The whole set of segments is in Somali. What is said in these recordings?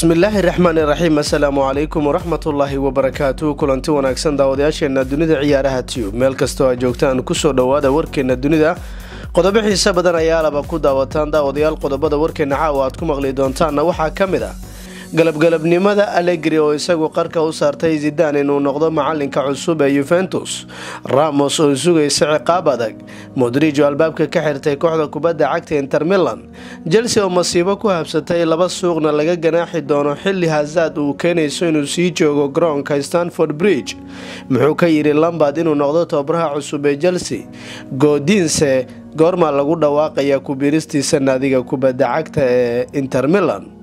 bismillaahi raxmaan iraxiim assalaamu calaykum waraxmatullaahi wabarakaatu kulanti wanaagsan daawadayaasheenna dunida ciyaaraha tiyub meel kastoo aad joogtaan ku soo dhowaada warkeenna dunida qodobo xiise badan ayaa laba ku daawataan daawadayaal qodobada warkeenna caawa aad ku maqli doontaanna waxaa ka mid ah galabgalabnimada allegri oo isagu qarka u saartay zidan inuu noqdo macalinka cusub ee yuventus ramos oo sugaysa ciqaab adag oo albaabka ka xirtay kooxda kubadda cagta inter milan jelse oo masiibo ku habsatay laba suuqna laga ganaaxi doono xilli hazaad uu keenayso inuu sii joogo garoonka stanford bridge muxuu ka yidhi lambard inuu noqdo tobaraha cusub ee jelse goodiinse goormaa lagu dhawaaqayaa ku biiristiisa naadiga kubadda cagta ee inter milan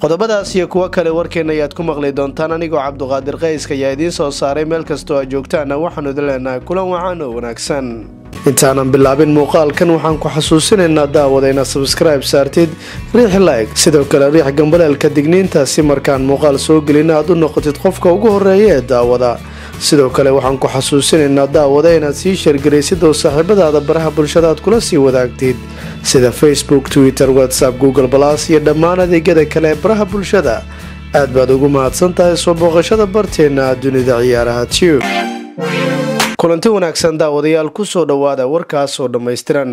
qodobadaas iyo kuwo kale warkeenna ayaad ku maqli doontaan anigoo cabduqaadir qayska ayaa idiin soo saaray meel kastoo aad joogtaanna waxaanu idin leenahay kulan oo wanaagsan intaanan bilaabin muuqaalkan waxaan ku xasuusinaynaa daawada inaad sabskraibe saartid riix laeg sidoo kale riix gambaleelka digniintaasi markaan muuqaal soo gelin aad u noqotid qofka ugu horeeya ee daawada sidoo kale waxaan ku xasuusinaynaa daawada inaad sii sheergaraysid oo saaxiibadaada baraha bulshada aad kula sii wadaagtid sida facebook twitter whatsapp google balas iyo dhammaan adeegyada kale ee baraha bulshada aad baad ugu mahadsan tahay soo booqashada barteenna dunida ciyaaraha tube kulanti wanaagsan daawadayaal kusoo dhowaada warkaasoo dhammaystiran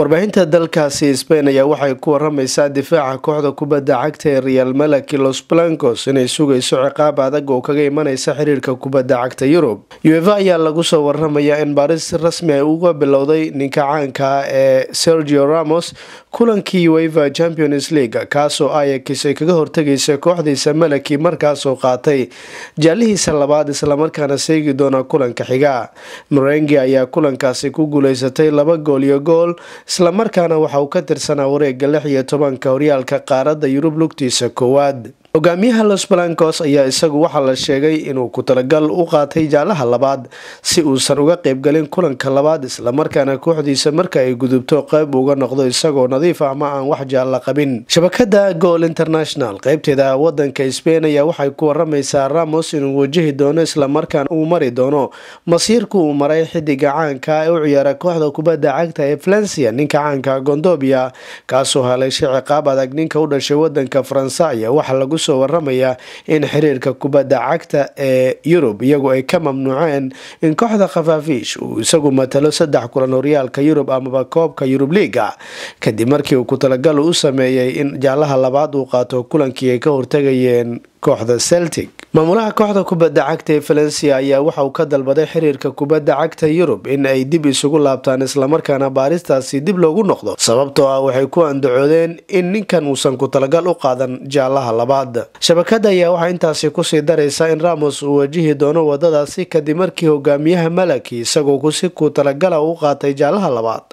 warbaahinta dalkaasi sbain ayaa waxay ku waramaysaa difaaca kooxda kubadda cagta ee real malaki los blancos inay sugayso ciqaab adag oo kaga imanaysa xiriirka kubadda cagta yurub ueva ayaa lagu soo waramayaa in baris rasmi ay ah uga bilowday ninka caanka ah ee sergio ramos kulankii ueva champions league kaasoo ayakis ay kaga hortegaysa kooxdiisa malaki markaasoo qaatay jaallihiisa labaad islamarkaana seegi doona kulanka xiga marengi ayaa kulankaasi ku guuleysatay laba gool iyo gool islamarkaana waxa uu ka tirsanaa wareega lix iyo tobanka horyaalka qaaradda yurub lugtiisa koowaad hogaamiyaha los balancos ayaa isagu waxaa la sheegay inuu ku talagal u qaatay jaalaha labaad si uusan uga qeybgalin kulanka labaad islamarkaana kooxdiisa marka ay gudubto qayb uga noqdo isagoo nadiif ah ma aan wax jaalla qabin shabakada gool international qaybteeda wadanka sbein ayaa waxay ku waramaysaa ramos inuu wajahi doono islamarkaan uu mari doono masiirku uu maray xidiga caanka ee u ciyaara kooxda kubadda cagta ee valencia ninka caanka gondobia kaasoo helay shiciqaab adag ninka u dhashay wadanka faransa ayaa waxaa lagu kusoo waramaya in xiriirka kubadda cagta ee yurub iyagu ay ka mamnuuceen in kooxda khafaafiish uu isagu matalo saddex kulan horyaalka yurub amaba koobka yurub liiga kadib markii uu ku talagal u sameeyey in jaalaha labaad uu qaato kulankii ay ka hortagayeen kooxda celtic maamulaha kooxda kubadda cagta ee valencia ayaa waxa uu ka dalbaday xiriirka kubadda cagta yurub in ay dib isugu laabtaan islamarkaana baaristaasi dib loogu noqdo sababtoo ah waxay ku andacoodeen in ninkan uusan ku talagal u qaadan jaallaha labaad shabakada ayaa waxaa intaasi kusii daraysa in ramos uu wajihi doono wadadaasi kadib markii hogaamiyaha malaki isagoo kusi ku talagala ah u qaatay jaallaha labaad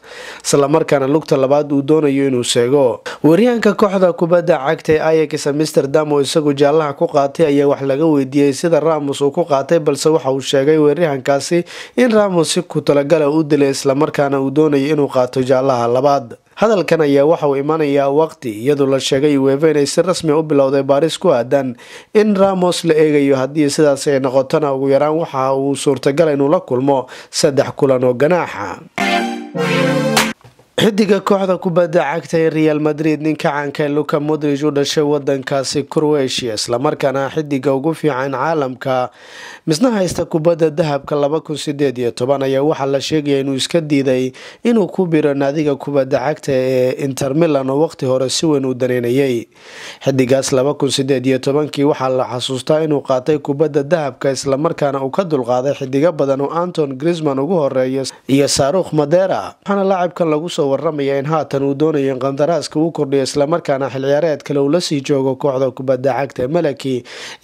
islamarkaana lugta labaad uu doonayo inuu seego waryahanka kooxda kubadda cagta ee ayax amsterdam oo isagu jaallaha ku qaatay ayaa wax laga weydiiyey sida ramos uu ku qaatay balse waxa uu sheegay weeraryahankaasi in ramos si ku talagala u dilay islamarkaana uu doonayay inuu qaato jaallaha labaad hadalkan ayaa waxa uu imanayaa waqti iyadoo la sheegay uwefa inay si rasmi ah u bilowday baaris ku aadan in ramos la eegayo haddii sidaas ay noqotona ugu yaraan waxa uu suurtagala inuu la kulmo saddex kulan oo ganaaxa ah xidiga kooxda kubadda cagta ee real madrid ninka caanka luka modrig u dhashay wadankaasi croatia islamarkaana xidiga ugu fiican caalamka misna haysta kubadda dahabka kun sideed ayaa waxaa la sheegaya inuu iska diiday inuu ku biro naadiga kubadda cagta ee inter oo waqti hore si weyn uu daneynayay xidigaas kii waxaa la xasuustaa inuu qaatay kubadda dahabka islamarkaana uu ka dulqaaday xidiga badan oo anton grisman ugu horeeyo iyo saarukh madera warramaya in haatan uu doonayo in qandaraaska uu kordhiyo islamarkaana xilciyaareed kale uu lasii joogo kooxda kubadda cagta malaki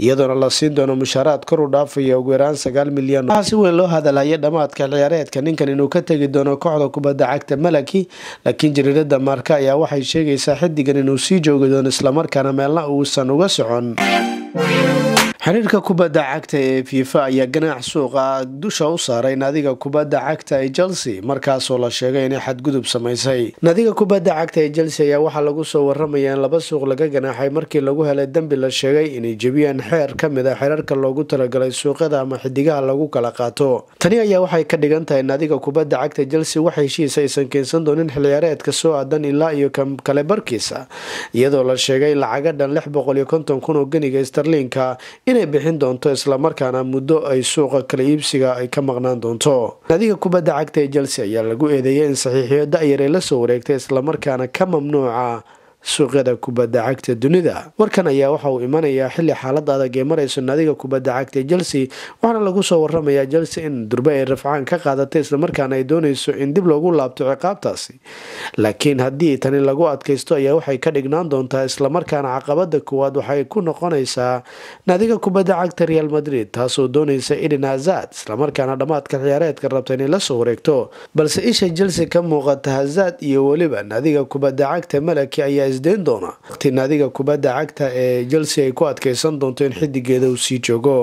iyadoona la siin doono mushaaraad kor u dhaafaya ugu yaraan sagaal milyan waxaa si weyn loo hadalaya dhammaadka xilciyaareedka ninkan inuu ka tegi doono kooxda kubadda cagta malaki laakiin jariirada marka ayaa waxay sheegaysaa xidigan inuu sii joogi doono islamarkaana meelna uusan uga socon xiriirka kubadda cagta ee fifa ayaa ganaax suuqa dusha u saaray nadiga kubadda cagta ee chelsea markaasoo la sheegay inay xadgudub samaysay nadiga kubadda cagta ee chelsea ayaa waxaa lagu soo waramaya in laba suuq laga ganaaxay markii lagu helay dembi la sheegay inay jebiyeen xeer ka mid a ah xirarka loogu talagalay suuqyada ama xidigaha lagu kala qaato tani ayaa waxay ka dhigan tahay nadiga kubadda cagta chelsea waxa heshiis aysan keensan doonin xilciyaareedka soo aadan ilaa iyo kale barkiisa iyadoo la sheegay lacaga dhan lix boqol iyo konton kun oo geniga starliinka inay bixin doonto islamarkaana muddo ay suuqa kala iibsiga ay ka maqnaan doonto naadiga kubadda cagta ee jelse ayaa lagu eedeeyay in saxiixiyo da-yar ay lasoo wareegtay islamarkaana ka mamnuuca suuqyada kubadda cagta dunida warkan ayaa waxa uu imanayaa xilli xaalad adag ee marayso naadiga kubadda cagta chelsea waxaana lagu soo waramayaa chelsea in durbe ay rafcaan ka qaadatay islamarkaana ay doonayso in dib loogu laabto ciqaabtaasi laakiin haddii tani lagu adkaysto ayaa waxay ka dhignaan doontaa islamarkaana caqabada koowaad waxay ku noqonaysaa naadiga kubadda cagta real madrid taasoo doonaysa idin hazad islamarkaana dhammaadka ciyaareedka rabta inay la soo wareegto balse isha chelsea ka muuqata hazad iyo weliba naadiga kubadda cagta malaki ayaa isdayn doonaa waqti naadiga kubadda cagta ee chelsea ay ku adkeysan doonto in xidigeeda uu sii joogo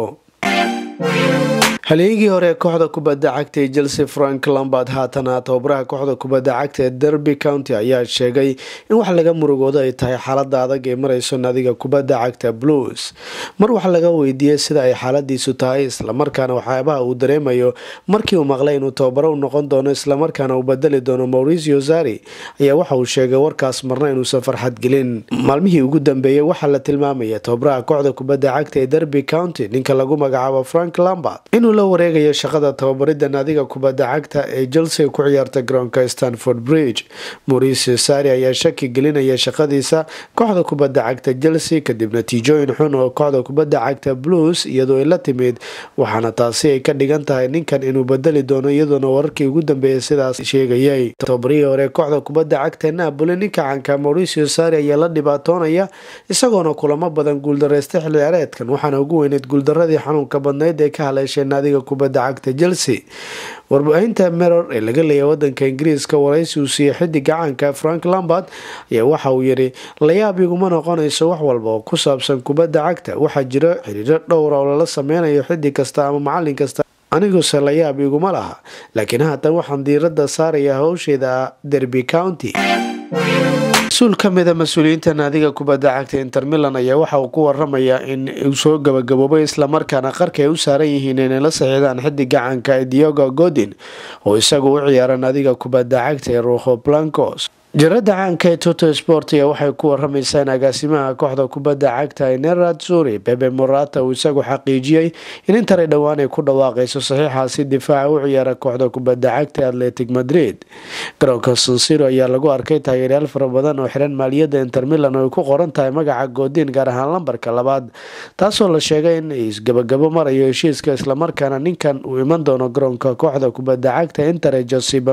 haleegii hore ee kooxda kubadda cagta ee chelsea frank lambard haatana tababaraha kooxda kubadda cagta ee derby county ayaa sheegay in wax laga murugooda ay tahay xaalada adag ee marayso naadiga kubadda cagta blues mar wax laga weydiiyey sida ay xaaladiisu tahay islamarkaana waxyaabaha uu dareemayo markii uu maqlay inuu tababaro u noqon doono islamarkaana uu badeli doono mauricio zari ayaa waxa uu sheegay warkaas marna inuusan farxad gelin maalmihii ugu dambeeyey waxaa la tilmaamaya tababaraha kooxda kubadda cagta ee derby county ninka lagu magacaabo frank lambard la wareegaya shaqada tababarida naadiga kubadda cagta ee chelsea ku ciyaarta garoonka stanford bridge mauricio sari ayaa shaki gelinaya shaqadiisa kooxda kubadda cagta chelsea kadib natiijooyin xun oo kooxda kubadda cagta blues iyadoo ay la timid waxaana taasi ay ka dhigan tahay ninkan inuu bedeli doono iyadoona wararkii ugu dambeeyay sidaas sheegayay tababarihii hore kooxda kubadda cagta naaboli ninka canka mauricio sari ayaa la dhibaatoonaya isagoona kulamo badan guuldareysta xil waxaana ugu weyneyd guuldaradii xanuunka badneyd ee ka haleeshay naadi naadiga kubadda cagta chelsea warbaahinta meror ee laga leeya wadanka ingiriiska waraysi uu siiye xidig gacaanka frank lambard ayaa waxa uu yidhi layaab iguma noqonayso wax walba oo ku saabsan kubadda cagta waxaa jiro xiriiro dhowra ah oo lala sameynayo xidig kasta ama macalin kasta aniguse layaab iguma laha laakiin haatan waxaan diirada saarayaa howsheeda derby county mas-uul ka mid a mas-uuliyiinta naadiga kubadda cagta inter milan ayaa waxa uu ku waramayaa in uu soo gabagaboobay islamarkaana qarka ay u saaran yihiin inay la saxiidaan xiddig gacanka diogo godin oo isagu u ciyaara naadiga kubadda cagta ee ruho blancos jarada caanka ee toto sport ayaa waxay ku waramaysaa agaasimaha kooxda kubadda cagta ee zuri bebe morata uu isagu xaqiijiyey in intaray dhowaan ay ku dhawaaqayso saxiixaasi difaaca u ciyaara kooxda kubadda cagta ee atletic madrid garoonka sansiro ayaa lagu arkay taageeryaal fara badan oo xiran maaliyadda intermilan oo ay ku qoran tahay magaca goodiin gaar ahaan lambarka labaad taasoo la sheegay in ay marayo heshiiska islamarkaana ninkan uu iman doono garoonka kooxda kubadda cagta inter ee joseba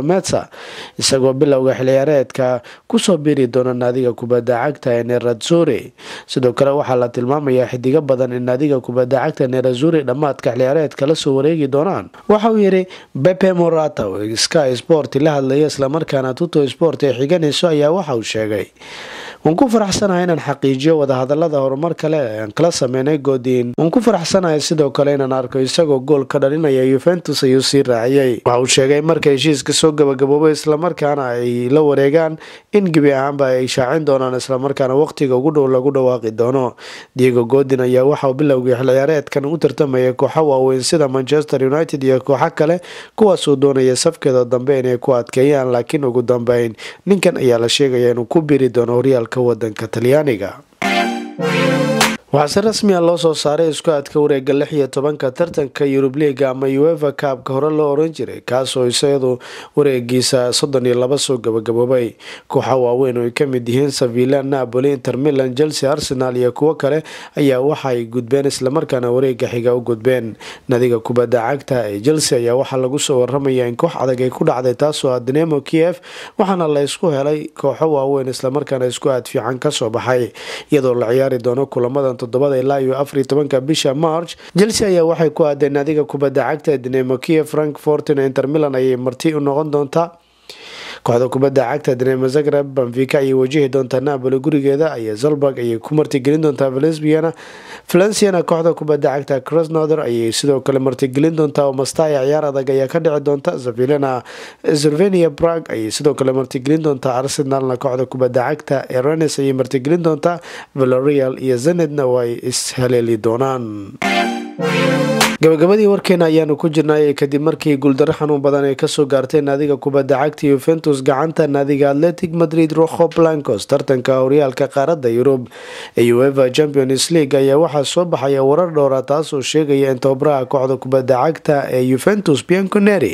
isagoo bilowga xiliyareedka kusoo biiri doona naadiga kubadda cagta ee nerazuri sidoo kale waxaa la tilmaamayaa xidiga badan in naadiga kubadda cagta nerazuri dhammaadka xilciyaareed kala soo wareegi doonaan waxa uu yidhi bepe morata oo sky sport la hadlaya islamarkaana tuto sport ee xiganayso ayaa waxa uu sheegay waan ku faraxsanahay inaan xaqiijiyo wadahadalada horumar kale ee aan kala sameynay godin waan ku faraxsanahay sidoo kale inaan arko isagoo gool ka dhalinaya yuventus ayuu sii raaciyey waxa uu sheegay marka heshiiska soo gabagaboobay islamarkaana ay la wareegaan in gebi ahaanba ay shaacin doonaan islamarkaana waqtiga ugu dhow lagu dhawaaqi doono diego godin ayaa waxauu bilowgii xilciyaareedkan u tartamaya kooxo waaweyn sida manchester united iyo kooxo kale kuwaasuu doonaya safkeeda dambe inay ku adkeeyaan laakiin ugu dambeyn ninkan ayaa la sheegaya inuu ku biri doono horyaalka wadanka talyaaniga waxaa si rasmi ah loo soo saaray isku adka wareega lix iyo tobanka tartanka yurub liiga ama uefa kaabka hore loo oran jiray kaasoo isayadu wareegiisa soddon iyo laba soo gabagaboobay kooxa waaweyn oo ay kamid yihiin savilla napoli inter chelsea arsenal iyo kuwo kale ayaa waxaay gudbeen islamarkaana wareega xiga u gudbeen nadiga kubadda cagta ee chelsea ayaa waxaa lagu soo waramaya in koox adag ay ku dhacday taasoo ah dinemo kiev waxaana laysku helay kooxo waaweyn islamarkaana isku aad fiican soo baxay iyadoo la ciyaari doono kulamadan toddobada ilaa iyo afariyo tobanka bisha march chelsea ayaa waxay ku aadeen adiga kubadda cagta dinamo kiev frankfort na intermilan ayay marti u noqon doontaa kooxda kubadda cagta dinamo zagreb banvika ayay wajahi doontaa napoli gurigeeda ayay zolberg ayay ku martigelin doontaa valesbiana valenciana kooxda kubadda cagta crosnother ayay sidoo kale martigelin doontaa omastaya ciyaar adag ayaa ka dhici doonta zavilena slovenia brag ayay sidoo kale martigelin doontaa arsenalna kooxda kubadda cagta erenes ayay martigelin doontaa valorial iyo zanedna way haleeli doonaan gabagabadii warkeena ayaanu ku jirnay kadib markii guuldaro xanuun badan ay kasoo gaartay naadiga kubadda cagta yuventus gacanta naadiga atletic madrid roho blancos tartanka horyaalka qaaradda yurub ee ueva champions league ayaa waxaa soo baxaya warar dhowra ah, taasoo sheegaya in tababraha kooxda kubadda cagta ee yuventus bianconeri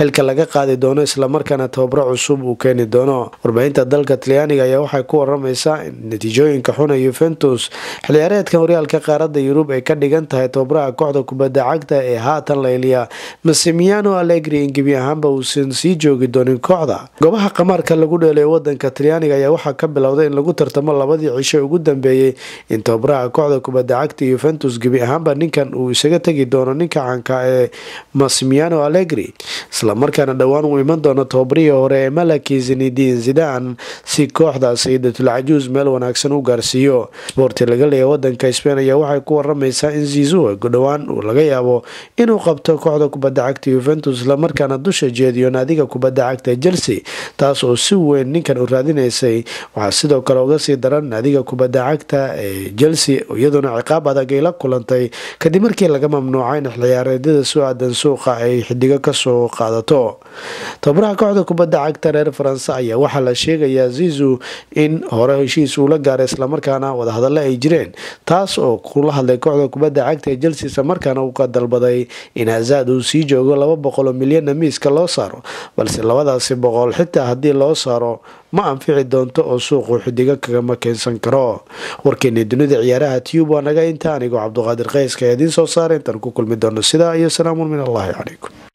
xilka laga qaadi doono islamarkaana tababro cusub uu keeni doono warbaahinta dalka talyaaniga ayaa waxay ku waramaysaa in natiijooyinka xuna yuventus xilciyaareedka horyaalka qaaradda yurub ay ka dhigan tahay tababaraha kooxda kubada lacagta ee haatan la iliya masimiano alegri gebi ahaanba uusan sii joogi doonin kooxda goobaha qamaarka lagu dheelay wadanka talyaaniga ayaa waxaa ka bilowday in lagu tartamo labadii cisho ugu dambeeyey in tababaraha kooxda kubadda cagta yuventus gebi ahaanba ninkan uu isaga tegi doono ninka caanka ah ee masimiano alegri islamarkaana dhowaan uu iman doono tababarihii hore ee malaki zinidin zidan si kooxda sayidatul cajuus meel wanaagsan u gaarsiiyo sboorti laga leeya wadanka spain ayaa waxay ku waramaysaa in zizuwa dhowaan laga yaabo yaabo inuu qabto kooxda kubadda cagta yuventus islamarkaana dusha jeediyo naadiga kubadda cagta chelsea taas oo si weyn ninkan u raadinaysay waxaa sidoo kale uga sii daran naadiga kubadda cagta ee chelsea iyaduna ciqaab adag ay la kulantay kadib markii laga mamnuucay in xilciyaareedyada soo aadan suuqa ay xidigo kasoo qaadato tababaraha kooxda kubadda cagta reer faranse ayaa waxaa la sheegayaa zizu in hore heshiis uu la gaaray islamarkaana wadahadalo ay jireen taas oo kula hadlay kooxda kubadda cagta ee chelsea islamarkaana dalbaday in azaad uu sii joogo laba boqoloo milyana miiska loo saaro balse labadaasi boqol xitaa haddii loo saaro ma anfici doonto oo suuqu xidigo kagama keensan karo warkeenii dunida ciyaaraha tube waa naga inta anigoo cabduqaadir kayska ee idiin soo saara intaan ku kulmi doono sidaa iyo salaamun min allaahi calaykum